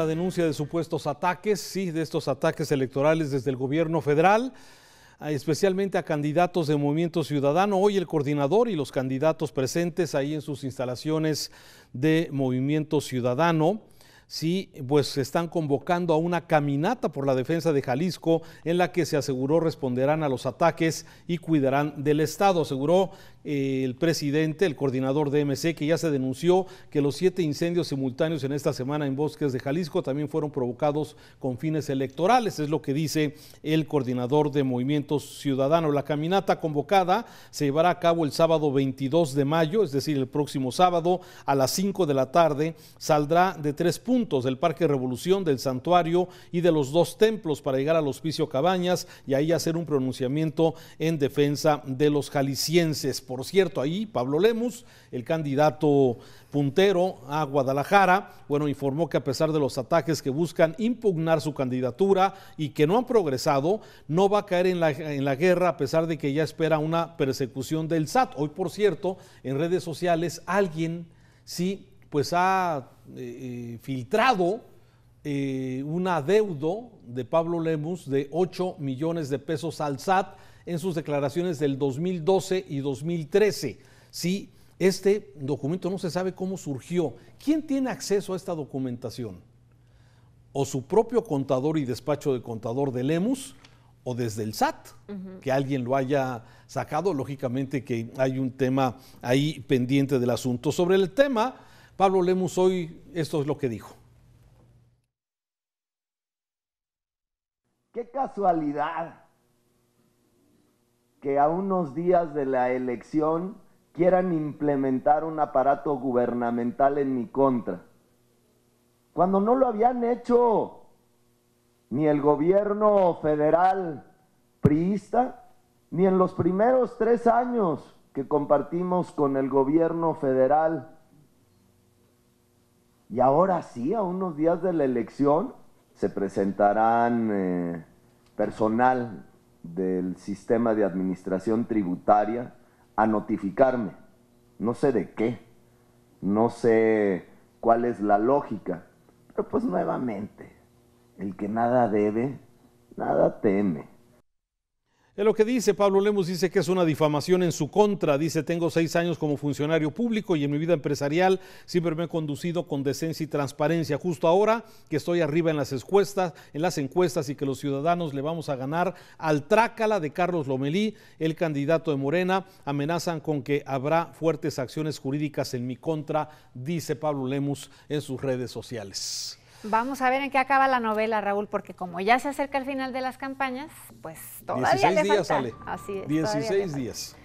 La denuncia de supuestos ataques, sí, de estos ataques electorales desde el gobierno federal, especialmente a candidatos de Movimiento Ciudadano. Hoy el coordinador y los candidatos presentes ahí en sus instalaciones de Movimiento Ciudadano sí, pues se están convocando a una caminata por la defensa de Jalisco en la que se aseguró responderán a los ataques y cuidarán del Estado. Aseguró eh, el presidente, el coordinador de MC, que ya se denunció que los siete incendios simultáneos en esta semana en bosques de Jalisco también fueron provocados con fines electorales, es lo que dice el coordinador de Movimientos Ciudadanos La caminata convocada se llevará a cabo el sábado 22 de mayo, es decir, el próximo sábado a las 5 de la tarde, saldrá de tres puntos del Parque Revolución, del Santuario y de los dos templos para llegar al Hospicio Cabañas y ahí hacer un pronunciamiento en defensa de los jaliscienses. Por cierto, ahí Pablo Lemus, el candidato puntero a Guadalajara, bueno, informó que a pesar de los ataques que buscan impugnar su candidatura y que no han progresado, no va a caer en la, en la guerra a pesar de que ya espera una persecución del SAT. Hoy, por cierto, en redes sociales alguien sí pues ha eh, eh, filtrado eh, un adeudo de Pablo Lemus de 8 millones de pesos al SAT en sus declaraciones del 2012 y 2013. Sí, este documento no se sabe cómo surgió. ¿Quién tiene acceso a esta documentación? ¿O su propio contador y despacho de contador de Lemus? o desde el SAT, que alguien lo haya sacado. Lógicamente que hay un tema ahí pendiente del asunto. Sobre el tema, Pablo Lemus hoy esto es lo que dijo. Qué casualidad que a unos días de la elección quieran implementar un aparato gubernamental en mi contra, cuando no lo habían hecho ni el gobierno federal priista, ni en los primeros tres años que compartimos con el gobierno federal y ahora sí, a unos días de la elección, se presentarán eh, personal del sistema de administración tributaria a notificarme. No sé de qué, no sé cuál es la lógica, pero pues nuevamente, el que nada debe, nada teme. Es lo que dice Pablo Lemus dice que es una difamación en su contra. Dice, tengo seis años como funcionario público y en mi vida empresarial siempre me he conducido con decencia y transparencia. Justo ahora que estoy arriba en las encuestas, en las encuestas y que los ciudadanos le vamos a ganar al trácala de Carlos Lomelí, el candidato de Morena, amenazan con que habrá fuertes acciones jurídicas en mi contra, dice Pablo Lemus en sus redes sociales. Vamos a ver en qué acaba la novela, Raúl, porque como ya se acerca el final de las campañas, pues todavía le falta. días sale. Así es. 16 días.